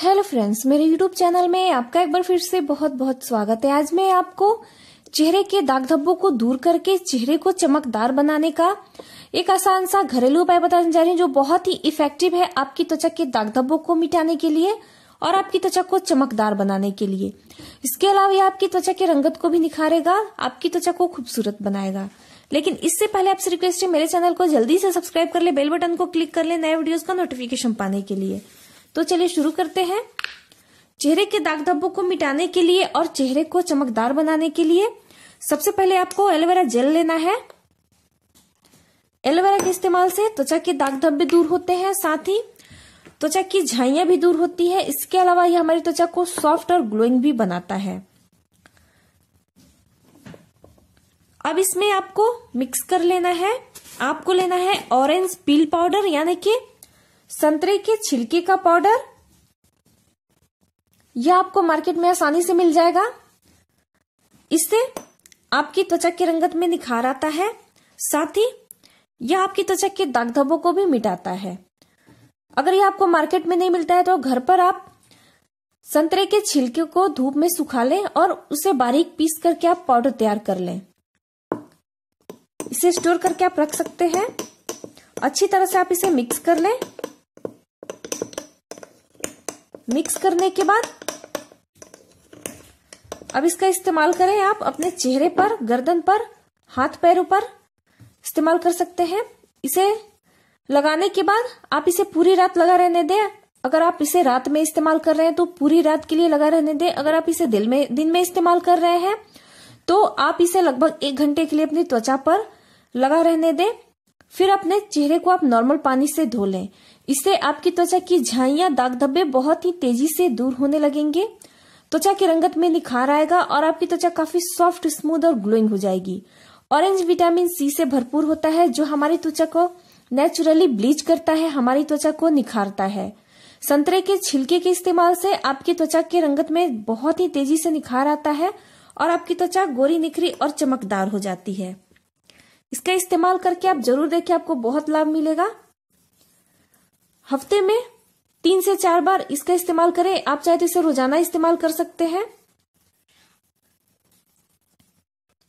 hello friends मेरे YouTube channel में आपका एक बार फिर से बहुत बहुत स्वागत है आज मैं आपको चेहरे के दाग धब्बों को दूर करके चेहरे को चमकदार बनाने का एक आसान सा घरेलू उपाय बताने जा रही हूँ जो बहुत ही इफेक्टिव है आपकी त्वचा के दाग धब्बों को मिटाने के लिए और आपकी त्वचा को चमकदार बनाने के लिए इसके अलावा ये आपकी त्वचा के रंगत को भी निखारेगा आपकी त्वचा को खूबसूरत बनाएगा लेकिन इससे पहले आपसे रिक्वेस्ट है मेरे चैनल को जल्दी से सब्सक्राइब कर ले बेल बटन को क्लिक कर ले नए वीडियोस का नोटिफिकेशन पाने के लिए तो चलिए शुरू करते हैं चेहरे के दाग धब्बों को मिटाने के लिए और चेहरे को चमकदार बनाने के लिए सबसे पहले आपको एलोवेरा जेल लेना है एलोवेरा के इस्तेमाल से त्वचा के दाग धब्बे दूर होते हैं साथ ही त्वचा की झाइया भी दूर होती है इसके अलावा यह हमारी त्वचा को सॉफ्ट और ग्लोइंग भी बनाता है अब इसमें आपको मिक्स कर लेना है आपको लेना है ऑरेंज पील पाउडर यानी कि संतरे के छिलके का पाउडर यह आपको मार्केट में आसानी से मिल जाएगा इससे आपकी त्वचा की रंगत में निखार आता है साथ ही यह आपकी त्वचा के दाग धब्बों को भी मिटाता है अगर यह आपको मार्केट में नहीं मिलता है तो घर पर आप संतरे के छिलके को धूप में सुखा लें और उसे बारीक पीस करके आप पाउडर तैयार कर लें इसे स्टोर करके आप रख सकते हैं अच्छी तरह से आप इसे मिक्स कर लें मिक्स करने के बाद अब इसका इस्तेमाल करें आप अपने चेहरे पर गर्दन पर हाथ पैरों पर इस्तेमाल कर सकते हैं इसे लगाने के बाद आप इसे पूरी रात लगा रहने दें अगर आप इसे रात में इस्तेमाल कर रहे हैं तो पूरी रात के लिए लगा रहने दें अगर आप इसे दिल में दिन में इस्तेमाल कर रहे हैं तो आप इसे लगभग एक घंटे के लिए अपनी त्वचा पर लगा रहने दें फिर अपने चेहरे को आप नॉर्मल पानी से धो लें इससे आपकी त्वचा की झाइया दाग धब्बे बहुत ही तेजी से दूर होने लगेंगे त्वचा की रंगत में निखार आएगा और आपकी त्वचा काफी सॉफ्ट स्मूथ और ग्लोइंग हो जाएगी ऑरेंज विटामिन सी से भरपूर होता है जो हमारी त्वचा को नेचुरली ब्लीच करता है हमारी त्वचा को निखारता है संतरे के छिलके के इस्तेमाल से आपकी त्वचा के रंगत में बहुत ही तेजी से निखार आता है और आपकी त्वचा गोरी निखरी और चमकदार हो जाती है इसका इस्तेमाल करके आप जरूर देखिए आपको बहुत लाभ मिलेगा हफ्ते में तीन से चार बार इसका इस्तेमाल करें आप चाहे तो इसे रोजाना इस्तेमाल कर सकते हैं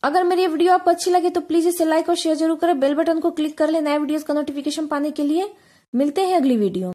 अगर मेरी ये वीडियो आपको अच्छी लगे तो प्लीज इसे लाइक और शेयर जरूर करें बेल बटन को क्लिक कर ले नए वीडियोस का नोटिफिकेशन पाने के लिए मिलते हैं अगली वीडियो